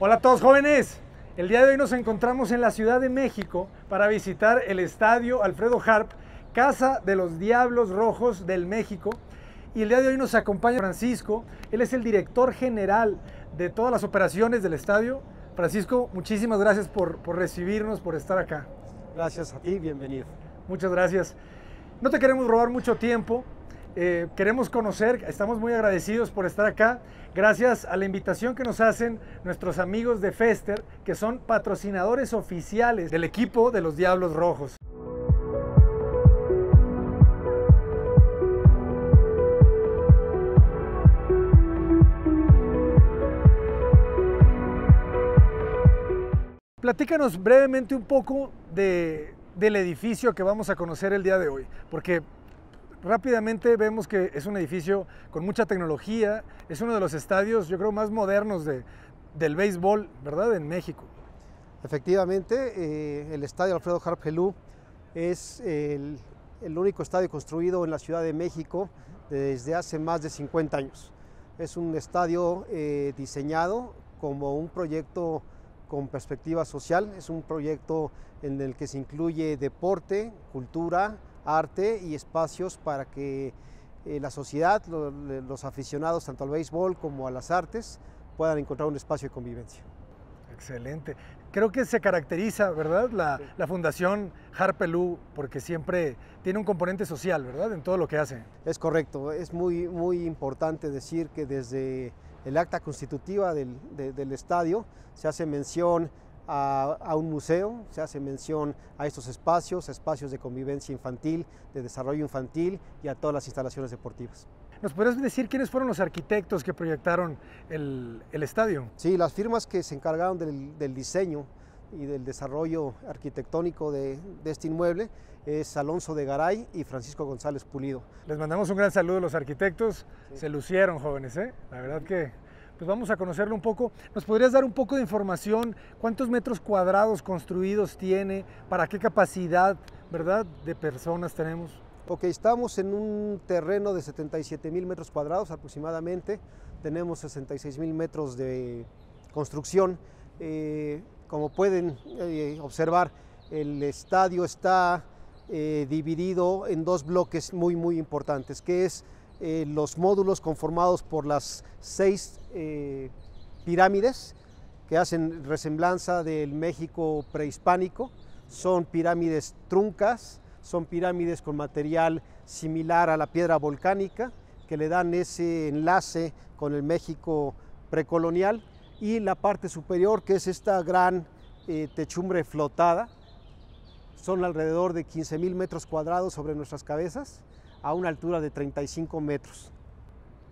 Hola a todos jóvenes. El día de hoy nos encontramos en la Ciudad de México para visitar el estadio Alfredo Harp, Casa de los Diablos Rojos del México. Y el día de hoy nos acompaña Francisco. Él es el director general de todas las operaciones del estadio. Francisco, muchísimas gracias por, recibirnos, por estar acá. Gracias a ti, bienvenido. Muchas gracias. No te queremos robar mucho tiempo. Eh, queremos conocer, estamos muy agradecidos por estar acá, gracias a la invitación que nos hacen nuestros amigos de Fester, que son patrocinadores oficiales del equipo de los Diablos Rojos. Platícanos brevemente un poco de, del edificio que vamos a conocer el día de hoy, porque rápidamente vemos que es un edificio con mucha tecnología, es uno de los estadios, yo creo, más modernos del béisbol, ¿verdad?, en México. Efectivamente, eh, el estadio Alfredo Harpelú es el, único estadio construido en la Ciudad de México desde hace más de 50 años. Es un estadio eh, diseñado como un proyecto con perspectiva social, es un proyecto en el que se incluye deporte, cultura, arte y espacios para que eh, la sociedad, los aficionados tanto al béisbol como a las artes, puedan encontrar un espacio de convivencia. Excelente. Creo que se caracteriza, ¿verdad? La, Fundación Harpelú, porque siempre tiene un componente social, ¿verdad? En todo lo que hace. Es correcto. Es muy, muy importante decir que desde el acta constitutiva del, del estadio se hace mención a, un museo, se hace mención a estos espacios, espacios de convivencia infantil, de desarrollo infantil y a todas las instalaciones deportivas. ¿Nos podrías decir quiénes fueron los arquitectos que proyectaron el, estadio? Sí, las firmas que se encargaron del, diseño y del desarrollo arquitectónico de, este inmueble es Alonso de Garay y Francisco González Pulido. Les mandamos un gran saludo a los arquitectos, se lucieron jóvenes, ¿eh? la verdad que pues vamos a conocerlo un poco. ¿Nos podrías dar un poco de información? ¿Cuántos metros cuadrados construidos tiene? ¿Para qué capacidad, verdad, de personas tenemos? Ok, estamos en un terreno de 77 mil metros cuadrados aproximadamente. Tenemos 66 mil metros de construcción. Eh, como pueden eh, observar, el estadio está eh, dividido en dos bloques muy, muy importantes, que es los módulos conformados por las seis eh, pirámides que hacen resemblanza del México prehispánico. Son pirámides truncas, son pirámides con material similar a la piedra volcánica, que le dan ese enlace con el México precolonial. Y la parte superior, que es esta gran eh, techumbre flotada, son alrededor de 15.000 metros cuadrados sobre nuestras cabezas, a una altura de 35 metros.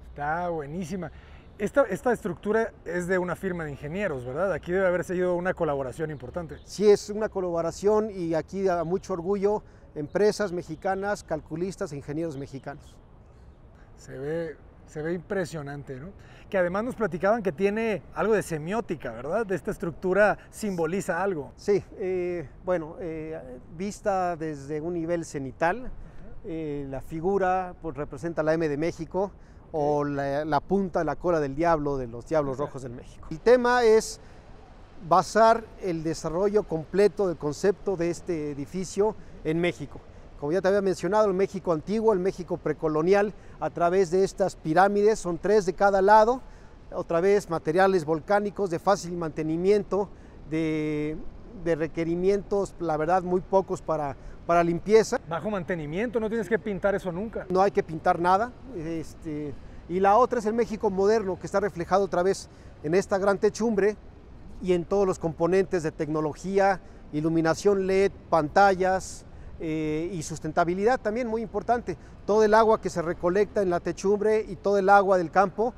Está buenísima. Esta, estructura es de una firma de ingenieros, ¿verdad? Aquí debe haber sido una colaboración importante. Sí, es una colaboración y aquí da mucho orgullo empresas mexicanas, calculistas e ingenieros mexicanos. Se ve, impresionante, ¿no? Que además nos platicaban que tiene algo de semiótica, ¿verdad? De Esta estructura simboliza algo. Sí, eh, bueno, eh, vista desde un nivel cenital, eh, la figura pues, representa la M de México, o la, punta punta, la cola del diablo de los Diablos Rojos en México. El tema es basar el desarrollo completo del concepto de este edificio en México. Como ya te había mencionado, el México antiguo, el México precolonial, a través de estas pirámides, son tres de cada lado, otra vez materiales volcánicos de fácil mantenimiento, de de requerimientos, la verdad, muy pocos para, para limpieza. Bajo mantenimiento, no tienes que pintar eso nunca. No hay que pintar nada. Este, y la otra es el México moderno, que está reflejado otra vez en esta gran techumbre y en todos los componentes de tecnología, iluminación LED, pantallas eh, y sustentabilidad también, muy importante. Todo el agua que se recolecta en la techumbre y todo el agua del campo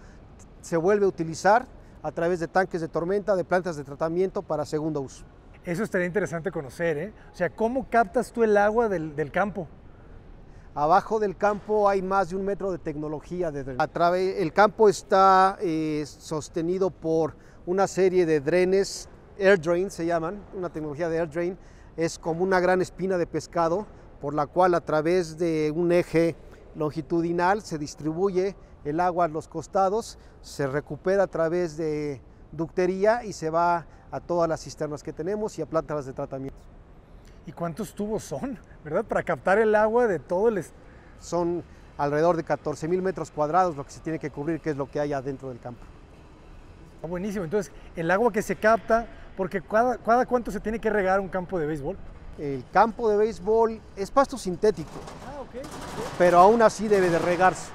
se vuelve a utilizar a través de tanques de tormenta, de plantas de tratamiento para segundo uso. Eso estaría interesante conocer, ¿eh? O sea, ¿cómo captas tú el agua del, campo? Abajo del campo hay más de un metro de tecnología de A través, el campo está eh, sostenido por una serie de drenes, air drain se llaman, una tecnología de air drain, es como una gran espina de pescado por la cual a través de un eje longitudinal se distribuye el agua a los costados, se recupera a través de ductería y se va a todas las cisternas que tenemos y a plantas de tratamiento. ¿Y cuántos tubos son, verdad? Para captar el agua de todo el... Son alrededor de 14 mil metros cuadrados lo que se tiene que cubrir, que es lo que hay adentro del campo. Ah, buenísimo, entonces el agua que se capta, porque cada, cada cuánto se tiene que regar un campo de béisbol. El campo de béisbol es pasto sintético, ah, pero aún así debe de regarse,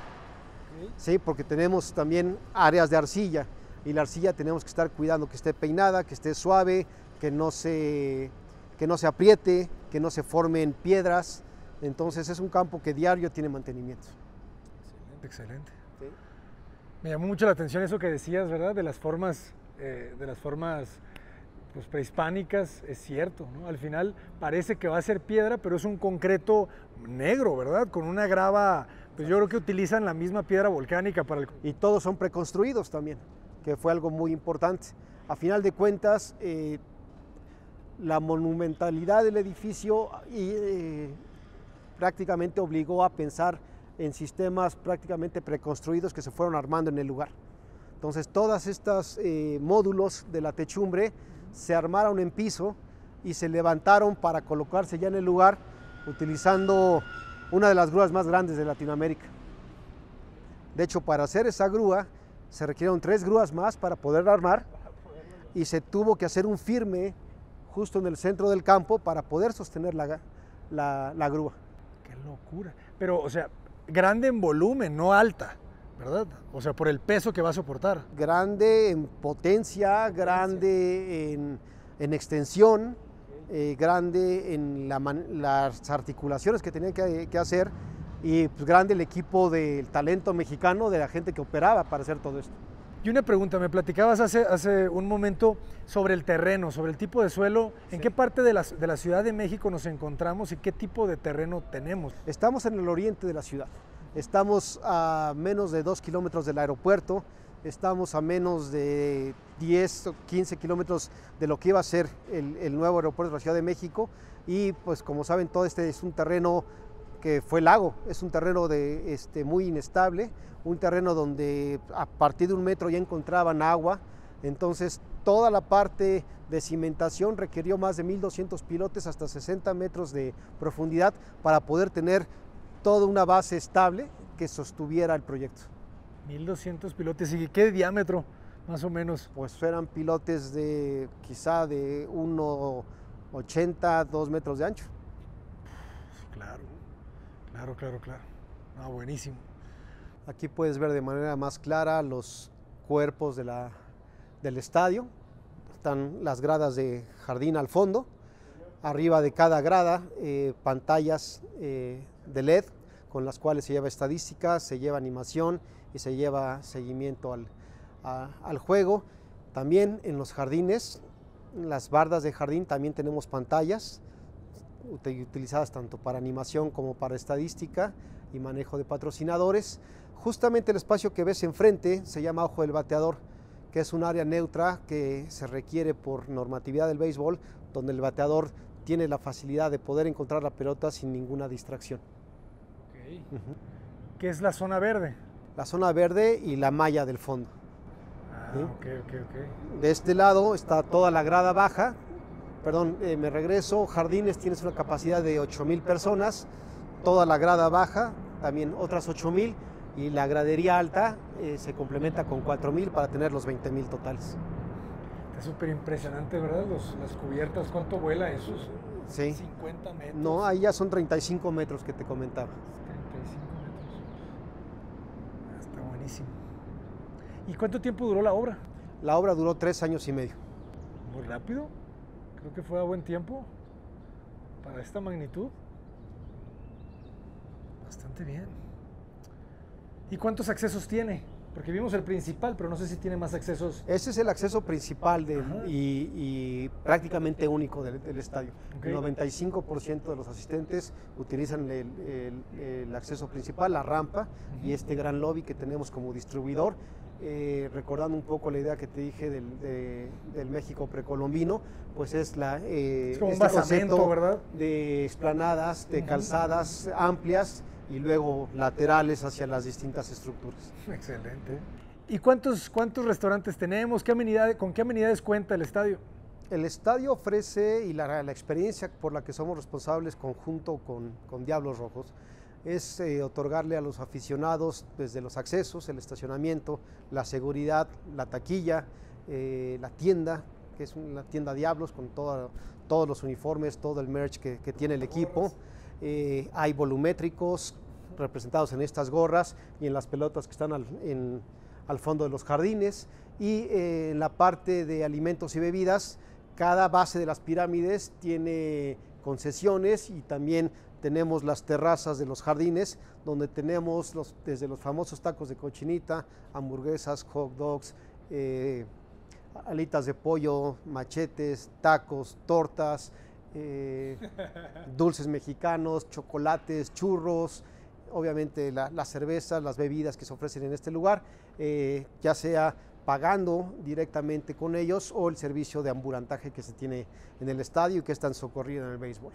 ¿sí? porque tenemos también áreas de arcilla y la arcilla tenemos que estar cuidando que esté peinada, que esté suave, que no se, que no se apriete, que no se formen piedras. Entonces es un campo que diario tiene mantenimiento. Excelente, excelente. Me llamó mucho la atención eso que decías, ¿verdad? De las formas, eh, de las formas pues, prehispánicas, es cierto, Al final parece que va a ser piedra, pero es un concreto negro, ¿verdad? Con una grava, pues yo creo que utilizan la misma piedra volcánica para el... Y todos son preconstruidos también fue algo muy importante. A final de cuentas, eh, la monumentalidad del edificio eh, prácticamente obligó a pensar en sistemas prácticamente preconstruidos que se fueron armando en el lugar. Entonces, todas estas eh, módulos de la techumbre se armaron en piso y se levantaron para colocarse ya en el lugar utilizando una de las grúas más grandes de Latinoamérica. De hecho, para hacer esa grúa se requirieron tres grúas más para poder armar y se tuvo que hacer un firme justo en el centro del campo para poder sostener la, grúa. ¡Qué locura! Pero, o sea, grande en volumen, no alta. ¿verdad? O sea, por el peso que va a soportar. Grande en potencia, grande en, extensión, eh, grande en las articulaciones que tenía que hacer y pues, grande el equipo del talento mexicano, de la gente que operaba para hacer todo esto. Y una pregunta, me platicabas hace, hace un momento sobre el terreno, sobre el tipo de suelo. ¿En qué parte de la, Ciudad de México nos encontramos y qué tipo de terreno tenemos? Estamos en el oriente de la ciudad. Estamos a menos de 2 kilómetros del aeropuerto, estamos a menos de 10 o 15 kilómetros de lo que iba a ser el, nuevo aeropuerto de la Ciudad de México y pues como saben todo este es un terreno que fue lago. Es un terreno de, este, muy inestable, un terreno donde a partir de un metro ya encontraban agua. Entonces toda la parte de cimentación requirió más de 1.200 pilotes hasta 60 metros de profundidad para poder tener toda una base estable que sostuviera el proyecto. 1.200 pilotes, ¿y qué diámetro más o menos? Pues eran pilotes de quizá de 1,80, 2 metros de ancho. Claro. Claro, claro, claro. Ah, buenísimo. Aquí puedes ver de manera más clara los cuerpos de del estadio. Están las gradas de jardín al fondo. Arriba de cada grada, eh, pantallas eh, de LED con las cuales se lleva estadísticas, se lleva animación y se lleva seguimiento al, al juego. También en los jardines, en las bardas de jardín también tenemos pantallas utilizadas tanto para animación como para estadística y manejo de patrocinadores. Justamente el espacio que ves enfrente se llama ojo del bateador, que es un área neutra que se requiere por normatividad del béisbol, donde el bateador tiene la facilidad de poder encontrar la pelota sin ninguna distracción. Okay. ¿Qué es la zona verde? La zona verde y la malla del fondo. Ah, de este lado está toda la grada baja, perdón, eh, me regreso, Jardines tienes una capacidad de 8.000 personas, toda la grada baja, también otras 8.000, y la gradería alta eh, se complementa con 4.000 para tener los 20.000 totales. Está súper impresionante, ¿verdad? las cubiertas, ¿cuánto vuela eso? Sí. 50 metros. No, ahí ya son 35 metros que te comentaba. 35 metros. Ah, está buenísimo. ¿Y cuánto tiempo duró la obra? La obra duró tres años y medio. ¿Muy rápido? Creo que fue a buen tiempo para esta magnitud. Bastante bien. ¿Y cuántos accesos tiene? Porque vimos el principal, pero no sé si tiene más accesos. Ese es el acceso principal y, prácticamente único del, estadio. El 95% de los asistentes utilizan el, acceso principal, la rampa y este gran lobby que tenemos como distribuidor eh, recordando un poco la idea que te dije del, México precolombino, pues es la eh, es como un este concepto ¿verdad? de explanadas, de calzadas amplias y luego laterales hacia las distintas estructuras. Excelente. ¿Y cuántos, cuántos restaurantes tenemos? ¿Qué ¿Con qué amenidades cuenta el estadio? El estadio ofrece, y la, experiencia por la que somos responsables conjunto con, con Diablos Rojos, es eh, otorgarle a los aficionados desde los accesos, el estacionamiento, la seguridad, la taquilla, eh, la tienda, que es una tienda Diablos con todos los uniformes, todo el merch que, tiene el equipo. Eh, hay volumétricos representados en estas gorras y en las pelotas que están al, al fondo de los jardines. Y en la parte de alimentos y bebidas, cada base de las pirámides tiene concesiones y también tenemos las terrazas de los jardines, donde tenemos desde los famosos tacos de cochinita, hamburguesas, hot dogs, eh, alitas de pollo, machetes, tacos, tortas, eh, dulces mexicanos, chocolates, churros, obviamente las cervezas, las bebidas que se ofrecen en este lugar, eh, ya sea pagando directamente con ellos o el servicio de ambulantaje que se tiene en el estadio y que es tan socorrido en el béisbol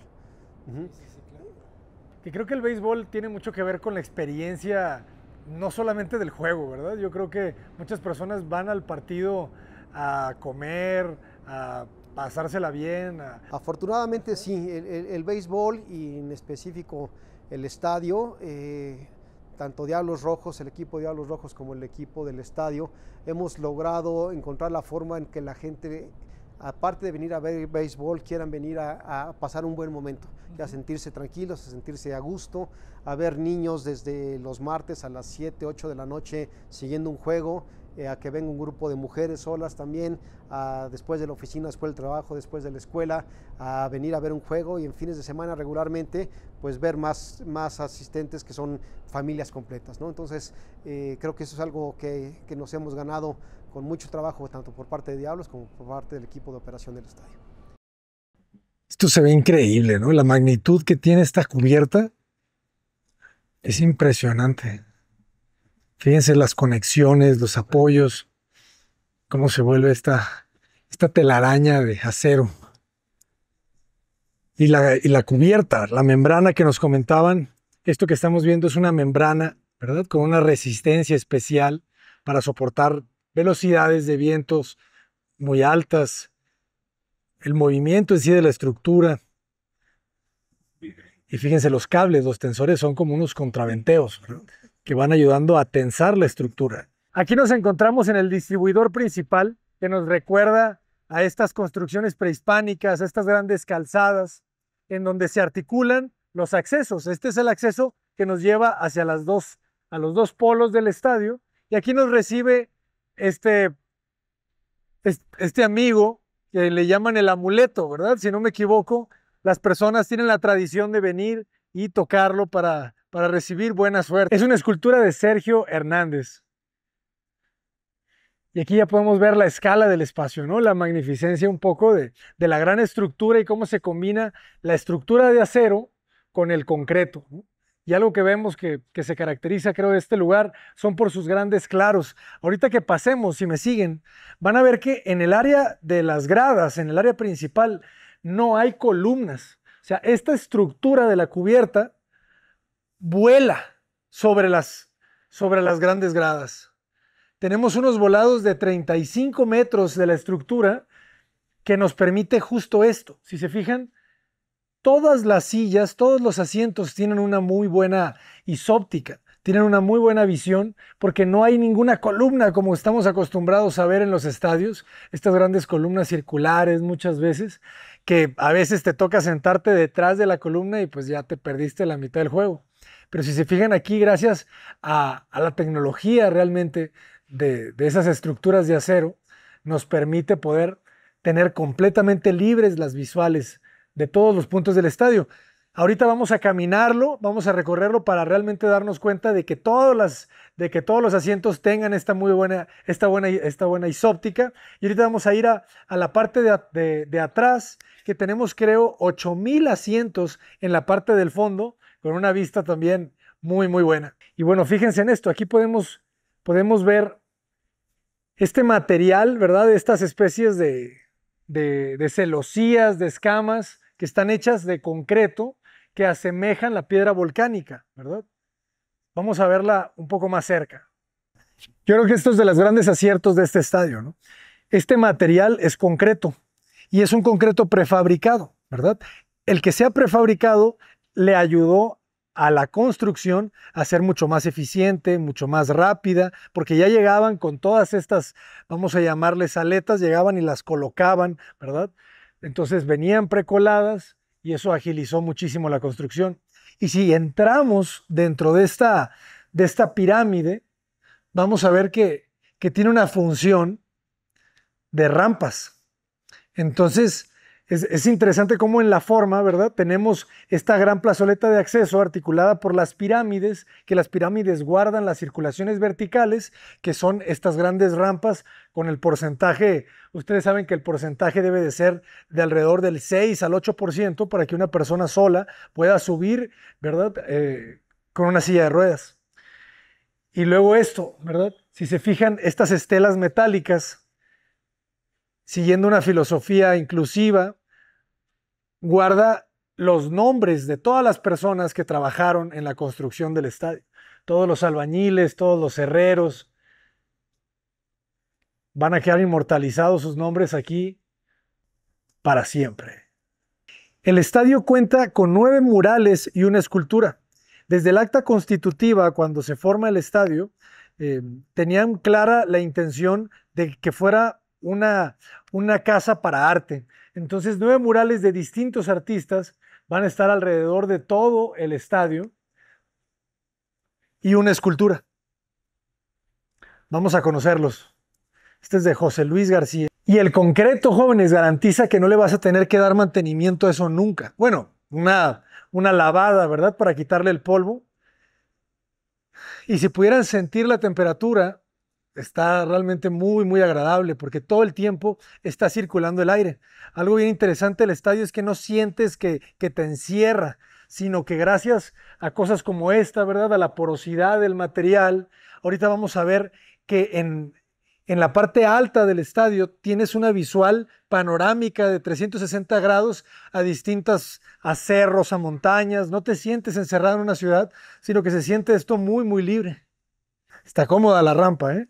que creo que el béisbol tiene mucho que ver con la experiencia, no solamente del juego, ¿verdad? Yo creo que muchas personas van al partido a comer, a pasársela bien. Afortunadamente sí, el, béisbol y en específico el estadio, eh, tanto Diablos Rojos, el equipo Diablos Rojos como el equipo del estadio, hemos logrado encontrar la forma en que la gente aparte de venir a ver béisbol, quieran venir a, pasar un buen momento, a sentirse tranquilos, a sentirse a gusto, a ver niños desde los martes a las 7, 8 de la noche siguiendo un juego, eh, a que venga un grupo de mujeres solas también, después de la oficina, después del trabajo, después de la escuela, a venir a ver un juego y en fines de semana regularmente, pues ver más, más asistentes que son familias completas. ¿no? Entonces, eh, creo que eso es algo que, que nos hemos ganado con mucho trabajo tanto por parte de Diablos como por parte del equipo de operación del estadio. Esto se ve increíble, ¿no? La magnitud que tiene esta cubierta es impresionante. Fíjense las conexiones, los apoyos, cómo se vuelve esta, esta telaraña de acero. Y la, y la cubierta, la membrana que nos comentaban, esto que estamos viendo es una membrana, ¿verdad? Con una resistencia especial para soportar velocidades de vientos muy altas, el movimiento en sí de la estructura. Y fíjense, los cables, los tensores son como unos contraventeos que van ayudando a tensar la estructura. Aquí nos encontramos en el distribuidor principal que nos recuerda a estas construcciones prehispánicas, a estas grandes calzadas, en donde se articulan los accesos. Este es el acceso que nos lleva hacia las dos, a los dos polos del estadio. Y aquí nos recibe este, este amigo, que le llaman el amuleto, ¿verdad? Si no me equivoco, las personas tienen la tradición de venir y tocarlo para, para recibir buena suerte. Es una escultura de Sergio Hernández. Y aquí ya podemos ver la escala del espacio, ¿no? La magnificencia un poco de, de la gran estructura y cómo se combina la estructura de acero con el concreto. ¿no? Y algo que vemos que, se caracteriza, creo, de este lugar son por sus grandes claros. Ahorita que pasemos, si me siguen, van a ver que en el área de las gradas, en el área principal, no hay columnas. O sea, esta estructura de la cubierta vuela sobre las, sobre las grandes gradas. Tenemos unos volados de 35 metros de la estructura que nos permite justo esto. Si se fijan, todas las sillas, todos los asientos tienen una muy buena isóptica, tienen una muy buena visión, porque no hay ninguna columna como estamos acostumbrados a ver en los estadios, estas grandes columnas circulares muchas veces, que a veces te toca sentarte detrás de la columna y pues ya te perdiste la mitad del juego. Pero si se fijan aquí, gracias a, la tecnología realmente de esas estructuras de acero, nos permite poder tener completamente libres las visuales de todos los puntos del estadio. Ahorita vamos a caminarlo, vamos a recorrerlo para realmente darnos cuenta de que, de que todos los asientos tengan esta muy buena, esta buena, esta buena isóptica. Y ahorita vamos a ir a, la parte de, atrás, que tenemos creo 8.000 asientos en la parte del fondo, con una vista también muy, muy buena. Y bueno, fíjense en esto, aquí podemos, podemos ver este material, ¿verdad? De estas especies de, de celosías, de escamas están hechas de concreto que asemejan la piedra volcánica, ¿verdad? Vamos a verla un poco más cerca. Yo creo que esto es de los grandes aciertos de este estadio, ¿no? Este material es concreto y es un concreto prefabricado, ¿verdad? El que sea prefabricado le ayudó a la construcción a ser mucho más eficiente, mucho más rápida, porque ya llegaban con todas estas, vamos a llamarles aletas, llegaban y las colocaban, ¿verdad? Entonces venían precoladas y eso agilizó muchísimo la construcción. Y si entramos dentro de esta, de esta pirámide, vamos a ver que, que tiene una función de rampas. Entonces, es, interesante cómo en la forma, ¿verdad? Tenemos esta gran plazoleta de acceso articulada por las pirámides, que las pirámides guardan las circulaciones verticales, que son estas grandes rampas con el porcentaje, ustedes saben que el porcentaje debe de ser de alrededor del 6 al 8% para que una persona sola pueda subir, ¿verdad? Eh, con una silla de ruedas. Y luego esto, ¿verdad? Si se fijan, estas estelas metálicas siguiendo una filosofía inclusiva, guarda los nombres de todas las personas que trabajaron en la construcción del estadio. Todos los albañiles, todos los herreros. Van a quedar inmortalizados sus nombres aquí para siempre. El estadio cuenta con nueve murales y una escultura. Desde el acta constitutiva, cuando se forma el estadio, eh, tenían clara la intención de que fuera una, una casa para arte. Entonces, nueve murales de distintos artistas van a estar alrededor de todo el estadio y una escultura. Vamos a conocerlos. Este es de José Luis García. Y el concreto, jóvenes, garantiza que no le vas a tener que dar mantenimiento a eso nunca. Bueno, una lavada, ¿verdad? Para quitarle el polvo. Y si pudieran sentir la temperatura, está realmente muy, muy agradable porque todo el tiempo está circulando el aire. Algo bien interesante del estadio es que no sientes que, te encierra, sino que gracias a cosas como esta, ¿verdad? A la porosidad del material, ahorita vamos a ver que en, en la parte alta del estadio tienes una visual panorámica de 360 grados a distintas, a cerros, a montañas. No te sientes encerrado en una ciudad, sino que se siente esto muy, muy libre. Está cómoda la rampa, ¿eh?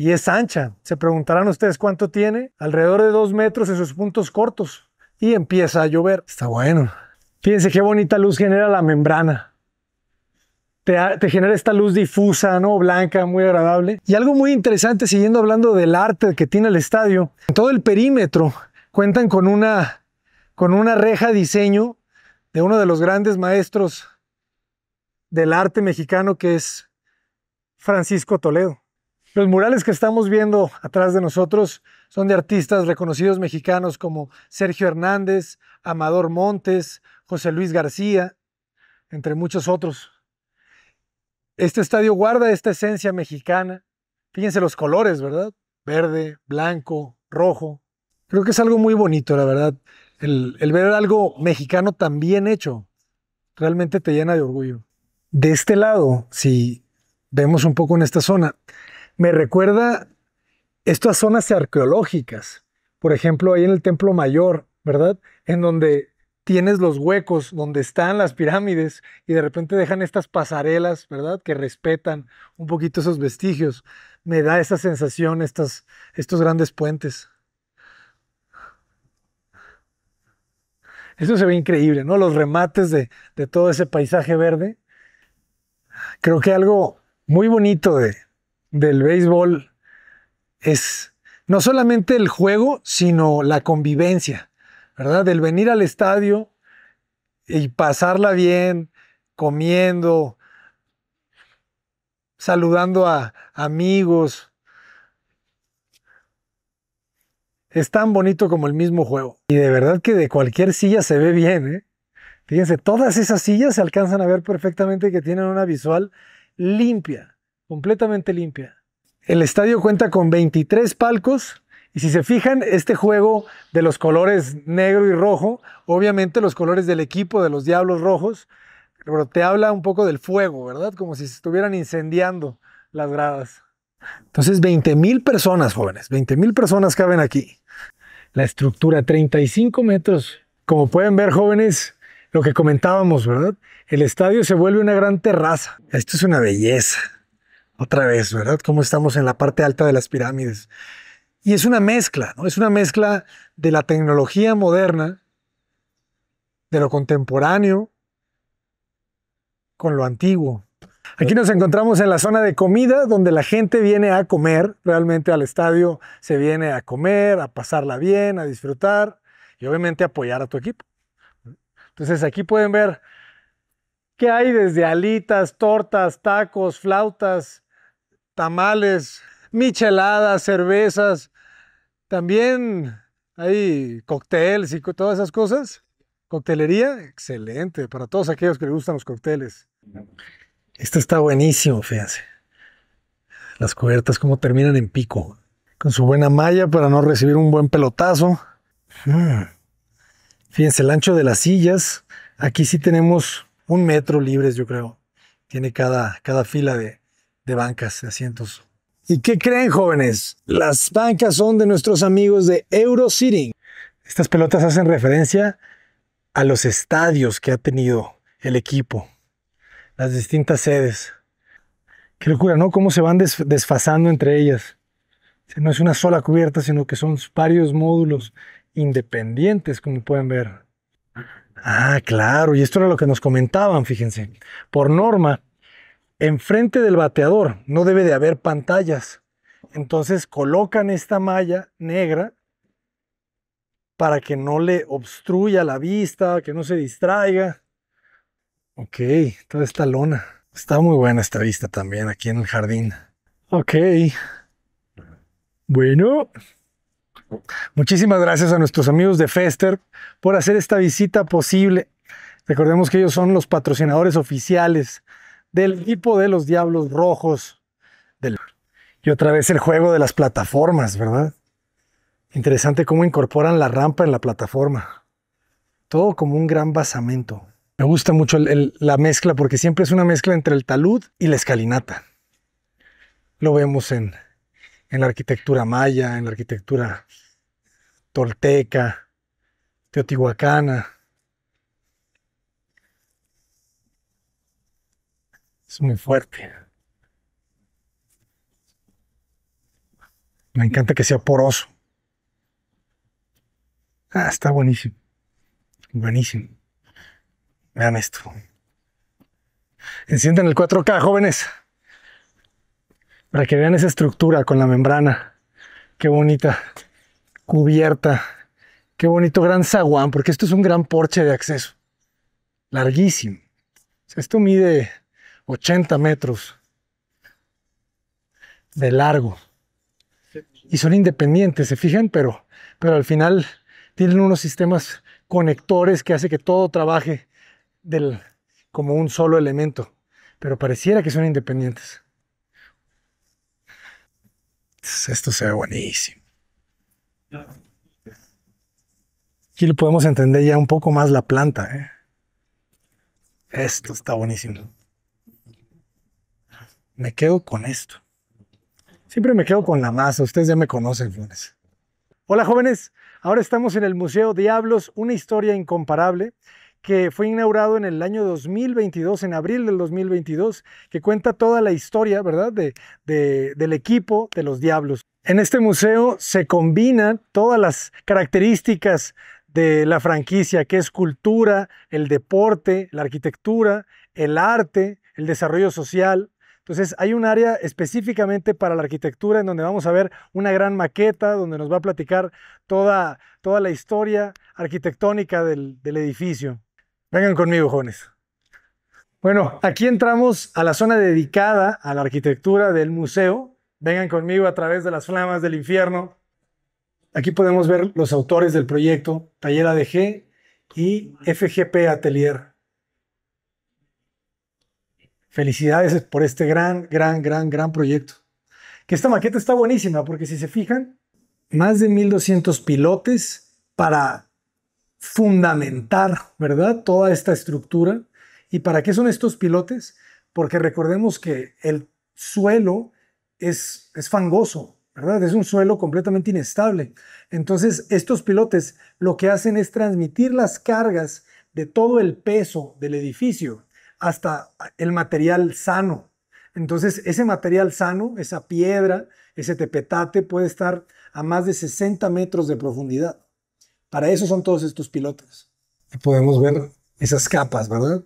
y es ancha. Se preguntarán ustedes cuánto tiene, alrededor de dos metros en sus puntos cortos. Y empieza a llover. Está bueno. Fíjense qué bonita luz genera la membrana. Te, te, genera esta luz difusa, ¿no? Blanca, muy agradable. Y algo muy interesante, siguiendo hablando del arte que tiene el estadio, en todo el perímetro cuentan con una, con una reja diseño de uno de los grandes maestros del arte mexicano que es Francisco Toledo. Los murales que estamos viendo atrás de nosotros son de artistas reconocidos mexicanos como Sergio Hernández, Amador Montes, José Luis García, entre muchos otros. Este estadio guarda esta esencia mexicana. Fíjense los colores, ¿verdad? Verde, blanco, rojo. Creo que es algo muy bonito, la verdad. El, ver algo mexicano tan bien hecho realmente te llena de orgullo. De este lado, si vemos un poco en esta zona, me recuerda estas zonas arqueológicas. Por ejemplo, ahí en el Templo Mayor, ¿verdad? En donde tienes los huecos donde están las pirámides y de repente dejan estas pasarelas, ¿verdad? Que respetan un poquito esos vestigios. Me da esa sensación estos grandes puentes. Eso se ve increíble, ¿no? Los remates de todo ese paisaje verde. Creo que algo muy bonito de, del béisbol es no solamente el juego, sino la convivencia, ¿verdad? Del venir al estadio y pasarla bien, comiendo, saludando a amigos. Es tan bonito como el mismo juego. Y de verdad que de cualquier silla se ve bien, ¿eh? Fíjense, todas esas sillas se alcanzan a ver perfectamente que tienen una visual limpia completamente limpia. El estadio cuenta con 23 palcos y si se fijan, este juego de los colores negro y rojo, obviamente los colores del equipo de los Diablos Rojos, pero te habla un poco del fuego, ¿verdad? Como si se estuvieran incendiando las gradas. Entonces, 20 mil personas, jóvenes, 20 mil personas caben aquí. La estructura, 35 metros. Como pueden ver, jóvenes, lo que comentábamos, ¿verdad? El estadio se vuelve una gran terraza. Esto es una belleza otra vez, ¿verdad? Como estamos en la parte alta de las pirámides. Y es una mezcla, ¿no? Es una mezcla de la tecnología moderna, de lo contemporáneo, con lo antiguo. Aquí nos encontramos en la zona de comida, donde la gente viene a comer, realmente al estadio se viene a comer, a pasarla bien, a disfrutar y obviamente apoyar a tu equipo. Entonces aquí pueden ver qué hay desde alitas, tortas, tacos, flautas, tamales, micheladas, cervezas, también hay cócteles y todas esas cosas. Coctelería, excelente, para todos aquellos que les gustan los cócteles. Esto está buenísimo, fíjense. Las cubiertas como terminan en pico, con su buena malla para no recibir un buen pelotazo. Hmm. Fíjense el ancho de las sillas. Aquí sí tenemos un metro libres, yo creo. Tiene cada, cada fila de, de bancas, de asientos. ¿Y qué creen, jóvenes? Las bancas son de nuestros amigos de Eurocity. Estas pelotas hacen referencia a los estadios que ha tenido el equipo, las distintas sedes. Qué locura, ¿no? Cómo se van desfasando entre ellas. no es una sola cubierta, sino que son varios módulos independientes, como pueden ver. Ah, claro, y esto era lo que nos comentaban, fíjense. Por norma, Enfrente del bateador no debe de haber pantallas. Entonces colocan esta malla negra para que no le obstruya la vista, que no se distraiga. Ok, toda esta lona. Está muy buena esta vista también aquí en el jardín. Ok. Bueno, muchísimas gracias a nuestros amigos de Fester por hacer esta visita posible. Recordemos que ellos son los patrocinadores oficiales del equipo de los Diablos Rojos. Y otra vez el juego de las plataformas, ¿verdad? Interesante cómo incorporan la rampa en la plataforma. Todo como un gran basamento. Me gusta mucho la mezcla porque siempre es una mezcla entre el talud y la escalinata. Lo vemos en la arquitectura maya, en la arquitectura tolteca, teotihuacana. Es muy fuerte. Me encanta que sea poroso. Ah, está buenísimo. Buenísimo. Vean esto. Encienden el 4K, jóvenes. Para que vean esa estructura con la membrana. Qué bonita. Cubierta. Qué bonito gran zaguán, porque esto es un gran porche de acceso. Larguísimo. esto mide 80 metros de largo. Y son independientes, se fijan, pero, pero al final tienen unos sistemas conectores que hace que todo trabaje del, como un solo elemento. Pero pareciera que son independientes. Esto se ve buenísimo. Aquí lo podemos entender ya un poco más la planta. ¿eh? Esto está buenísimo me quedo con esto. Siempre me quedo con la masa, ustedes ya me conocen, jóvenes. Hola jóvenes, ahora estamos en el Museo Diablos, una historia incomparable que fue inaugurado en el año 2022, en abril del 2022, que cuenta toda la historia, ¿verdad?, del equipo de los Diablos. En este museo se combinan todas las características de la franquicia, que es cultura, el deporte, la arquitectura, el arte, el desarrollo social, entonces hay un área específicamente para la arquitectura en donde vamos a ver una gran maqueta, donde nos va a platicar toda, toda la historia arquitectónica del, edificio. Vengan conmigo, jóvenes. Bueno, aquí entramos a la zona dedicada a la arquitectura del museo. Vengan conmigo a través de las flamas del infierno. Aquí podemos ver los autores del proyecto, Taller ADG y FGP Atelier. Felicidades por este gran, gran, gran, gran proyecto. Que esta maqueta está buenísima porque si se fijan, más de 1200 pilotes para fundamentar, ¿verdad? Toda esta estructura. ¿Y para qué son estos pilotes? Porque recordemos que el suelo es, es fangoso, ¿verdad? Es un suelo completamente inestable. Entonces, estos pilotes lo que hacen es transmitir las cargas de todo el peso del edificio hasta el material sano. Entonces, ese material sano, esa piedra, ese tepetate puede estar a más de 60 metros de profundidad. Para eso son todos estos pilotes. Y podemos ver esas capas, ¿verdad?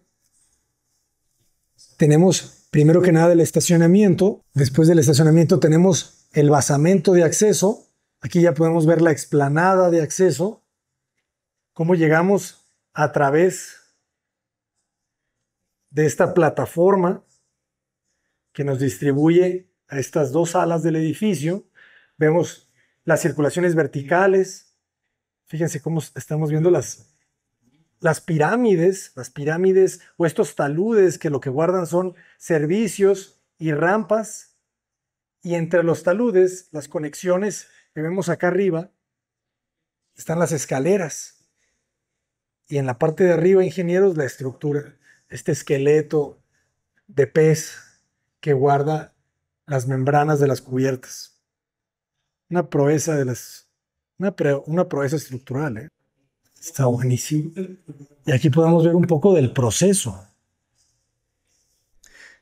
Tenemos primero que nada el estacionamiento. Después del estacionamiento tenemos el basamento de acceso. Aquí ya podemos ver la explanada de acceso. Cómo llegamos a través de esta plataforma que nos distribuye a estas dos alas del edificio. Vemos las circulaciones verticales. Fíjense cómo estamos viendo las, las pirámides, las pirámides o estos taludes que lo que guardan son servicios y rampas. Y entre los taludes, las conexiones que vemos acá arriba, están las escaleras. Y en la parte de arriba, ingenieros, la estructura este esqueleto de pez que guarda las membranas de las cubiertas. Una proeza de las una, proeza estructural, ¿eh? Está buenísimo. Y aquí podemos ver un poco del proceso.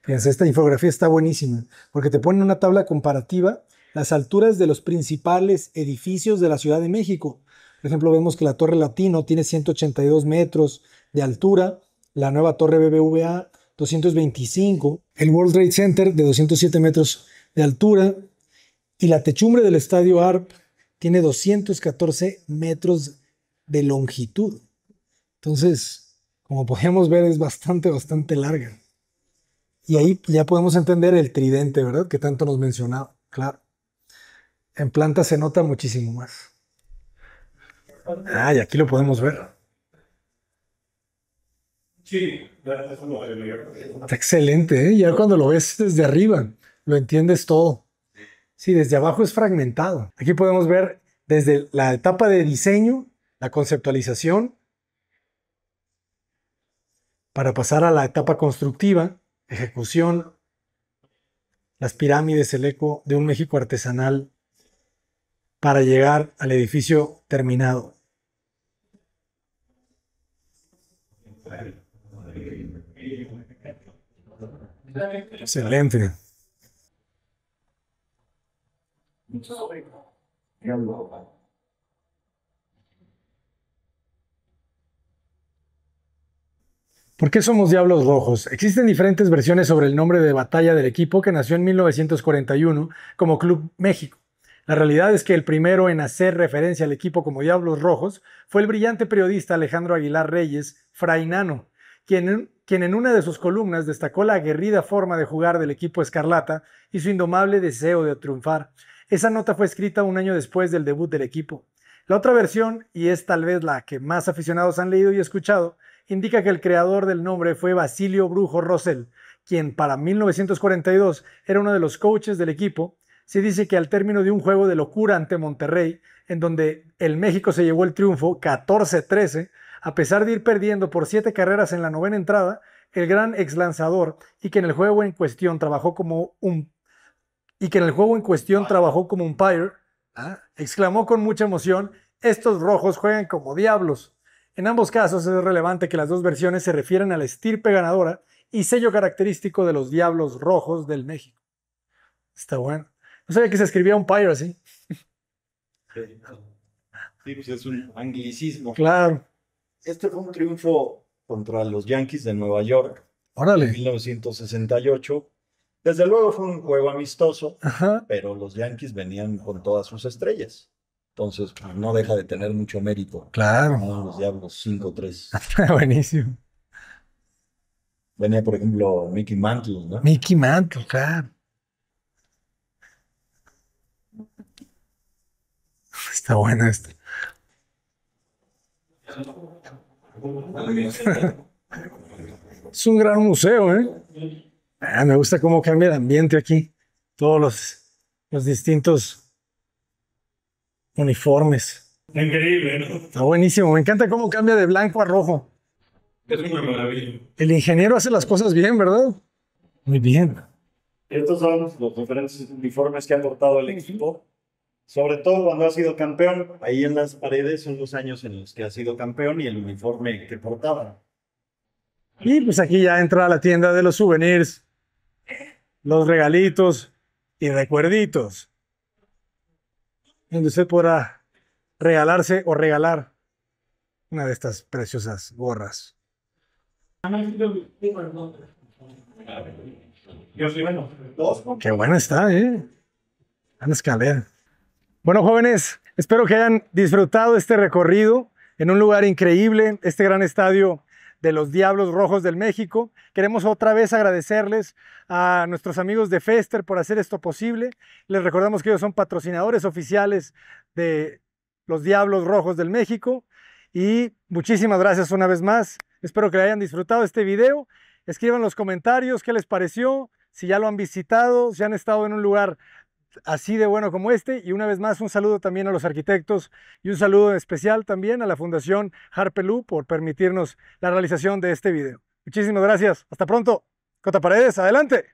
Fíjense, esta infografía está buenísima, porque te ponen una tabla comparativa las alturas de los principales edificios de la Ciudad de México. Por ejemplo, vemos que la Torre Latino tiene 182 metros de altura, la nueva torre BBVA 225, el World Trade Center de 207 metros de altura y la techumbre del estadio ARP tiene 214 metros de longitud. Entonces, como podemos ver, es bastante, bastante larga. Y ahí ya podemos entender el tridente, ¿verdad? Que tanto nos mencionaba, claro. En planta se nota muchísimo más. Ah, y aquí lo podemos ver. Sí, está excelente, ¿eh? ya cuando lo ves desde arriba, lo entiendes todo. Sí, desde abajo es fragmentado. Aquí podemos ver desde la etapa de diseño, la conceptualización, para pasar a la etapa constructiva, ejecución, las pirámides, el eco de un México artesanal, para llegar al edificio terminado. Excelente. ¿Por qué somos Diablos Rojos? Existen diferentes versiones sobre el nombre de batalla del equipo que nació en 1941 como Club México. La realidad es que el primero en hacer referencia al equipo como Diablos Rojos fue el brillante periodista Alejandro Aguilar Reyes Frainano, quien quien en una de sus columnas destacó la aguerrida forma de jugar del equipo escarlata y su indomable deseo de triunfar. Esa nota fue escrita un año después del debut del equipo. La otra versión, y es tal vez la que más aficionados han leído y escuchado, indica que el creador del nombre fue Basilio Brujo Rosell, quien para 1942 era uno de los coaches del equipo. Se dice que al término de un juego de locura ante Monterrey, en donde el México se llevó el triunfo 14-13, a pesar de ir perdiendo por siete carreras en la novena entrada, el gran ex lanzador y que en el juego en cuestión trabajó como un y que en el juego en cuestión trabajó como un pyre, ah. exclamó con mucha emoción, estos rojos juegan como diablos. En ambos casos es relevante que las dos versiones se refieren a la estirpe ganadora y sello característico de los diablos rojos del México. Está bueno. No sabía que se escribía un pyre así. Sí, pues es un anglicismo. Claro. Este fue un triunfo contra los Yankees de Nueva York. Órale. En 1968. Desde luego fue un juego amistoso, pero los Yankees venían con todas sus estrellas. Entonces, pues, no deja de tener mucho mérito. Claro. los Diablos 5-3. Buenísimo. Venía, por ejemplo, Mickey Mantle, ¿no? Mickey Mantle, claro. Está bueno este es un gran museo, ¿eh? Ah, me gusta cómo cambia el ambiente aquí. Todos los, los distintos uniformes. Increíble, ¿no? Está buenísimo. Me encanta cómo cambia de blanco a rojo. Es una maravilla. El ingeniero hace las cosas bien, ¿verdad? Muy bien. Estos son los diferentes uniformes que ha portado el equipo sobre todo cuando ha sido campeón, ahí en las paredes son los años en los que ha sido campeón y el uniforme que portaba. Y pues aquí ya entra la tienda de los souvenirs, los regalitos y recuerditos, donde usted podrá regalarse o regalar una de estas preciosas gorras. Qué buena está, ¿eh? Ana escalera. Bueno, jóvenes, espero que hayan disfrutado este recorrido en un lugar increíble, este gran estadio de los Diablos Rojos del México. Queremos otra vez agradecerles a nuestros amigos de Fester por hacer esto posible. Les recordamos que ellos son patrocinadores oficiales de los Diablos Rojos del México. Y muchísimas gracias una vez más. Espero que hayan disfrutado este video. Escriban los comentarios qué les pareció, si ya lo han visitado, si han estado en un lugar así de bueno como este. Y una vez más, un saludo también a los arquitectos y un saludo especial también a la Fundación Harpelú por permitirnos la realización de este video. Muchísimas gracias. Hasta pronto. Cota Paredes, adelante.